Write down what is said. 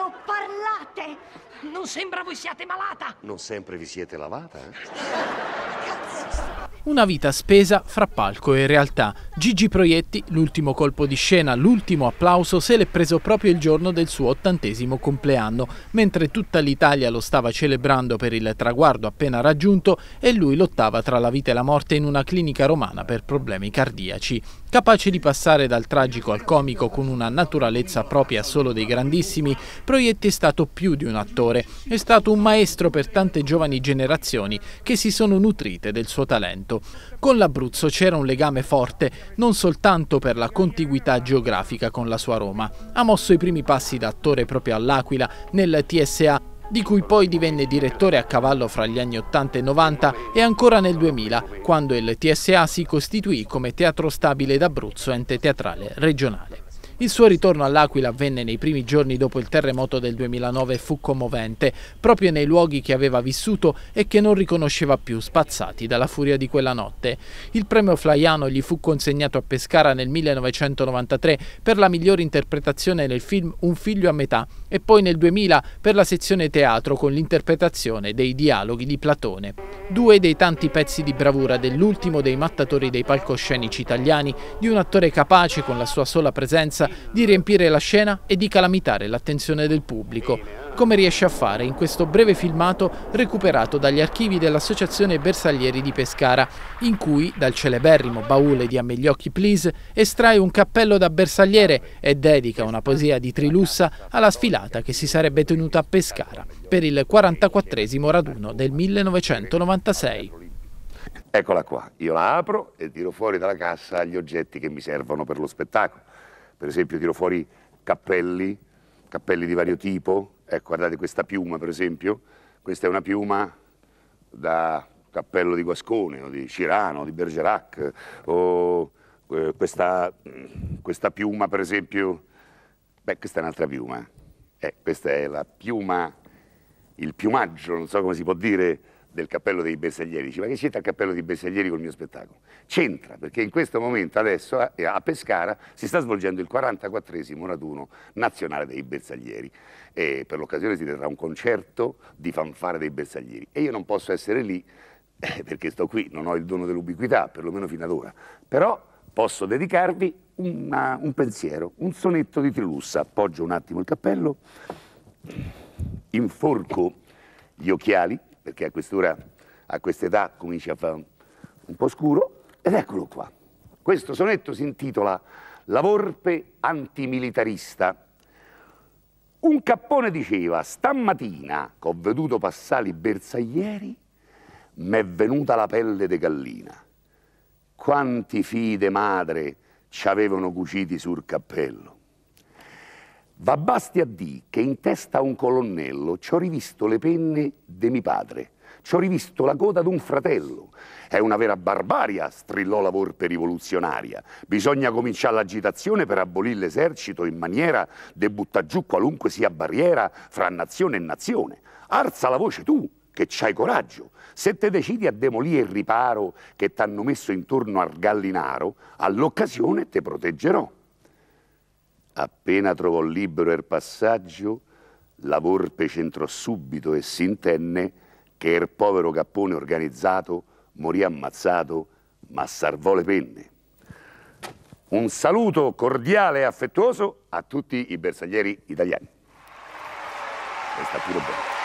Almeno parlate! Non sembra voi siate malata! Non sempre vi siete lavata? Eh? Una vita spesa fra palco e realtà Gigi Proietti, l'ultimo colpo di scena, l'ultimo applauso, se l'è preso proprio il giorno del suo ottantesimo compleanno. Mentre tutta l'Italia lo stava celebrando per il traguardo appena raggiunto e lui lottava tra la vita e la morte in una clinica romana per problemi cardiaci. Capace di passare dal tragico al comico con una naturalezza propria solo dei grandissimi, Proietti è stato più di un attore. È stato un maestro per tante giovani generazioni che si sono nutrite del suo talento. Con l'Abruzzo c'era un legame forte non soltanto per la contiguità geografica con la sua Roma. Ha mosso i primi passi da attore proprio all'Aquila, nel TSA, di cui poi divenne direttore a cavallo fra gli anni 80 e 90 e ancora nel 2000, quando il TSA si costituì come teatro stabile d'Abruzzo, ente teatrale regionale. Il suo ritorno all'Aquila avvenne nei primi giorni dopo il terremoto del 2009 e fu commovente, proprio nei luoghi che aveva vissuto e che non riconosceva più, spazzati dalla furia di quella notte. Il premio Flaiano gli fu consegnato a Pescara nel 1993 per la migliore interpretazione nel film Un figlio a metà e poi nel 2000 per la sezione teatro con l'interpretazione dei dialoghi di Platone. Due dei tanti pezzi di bravura dell'ultimo dei mattatori dei palcoscenici italiani, di un attore capace con la sua sola presenza di riempire la scena e di calamitare l'attenzione del pubblico, come riesce a fare in questo breve filmato recuperato dagli archivi dell'Associazione Bersaglieri di Pescara, in cui dal celeberrimo baule di Amegliocchi Please estrae un cappello da bersagliere e dedica una poesia di Trilussa alla sfilata che si sarebbe tenuta a Pescara per il 44esimo raduno del 1996. Eccola qua, io la apro e tiro fuori dalla cassa gli oggetti che mi servono per lo spettacolo per esempio tiro fuori cappelli, cappelli di vario tipo, ecco guardate questa piuma per esempio, questa è una piuma da cappello di Guascone o di Cirano, o di Bergerac, o eh, questa, questa, piuma per esempio, beh questa è un'altra piuma, eh, questa è la piuma, il piumaggio, non so come si può dire, del cappello dei bersaglieri, dice ma che c'entra il cappello dei bersaglieri col mio spettacolo? C'entra, perché in questo momento adesso a, eh, Pescara si sta svolgendo il 44esimo raduno nazionale dei bersaglieri e per l'occasione si terrà un concerto di fanfare dei bersaglieri e io non posso essere lì eh, perché sto qui, non ho il dono dell'ubiquità, perlomeno fino ad ora, però posso dedicarvi una, un pensiero, un sonetto di Trilussa, appoggio un attimo il cappello, inforco gli occhiali, perché a quest'ora, a quest'età, comincia a fare un, un po' scuro, ed eccolo qua. Questo sonetto si intitola La Vorpe antimilitarista. Un cappone diceva, stamattina che ho veduto passare i bersaglieri, m'è venuta la pelle de gallina. Quanti fide madre ci avevano cuciti sul cappello. Va basti a dire che in testa a un colonnello ci ho rivisto le penne de mi padre, ci ho rivisto la coda d'un fratello. È una vera barbaria, strillò la volpe rivoluzionaria. Bisogna cominciare l'agitazione per abolire l'esercito in maniera de butta giù qualunque sia barriera fra nazione e nazione. Alza la voce tu, che c'hai coraggio. Se te decidi a demolire il riparo che t'hanno messo intorno al gallinaro, all'occasione te proteggerò. Appena trovò libero il passaggio, la volpe centrò subito e si intenne che il povero cappone organizzato morì ammazzato, ma salvò le penne. Un saluto cordiale e affettuoso a tutti i bersaglieri italiani. Questa pure bene.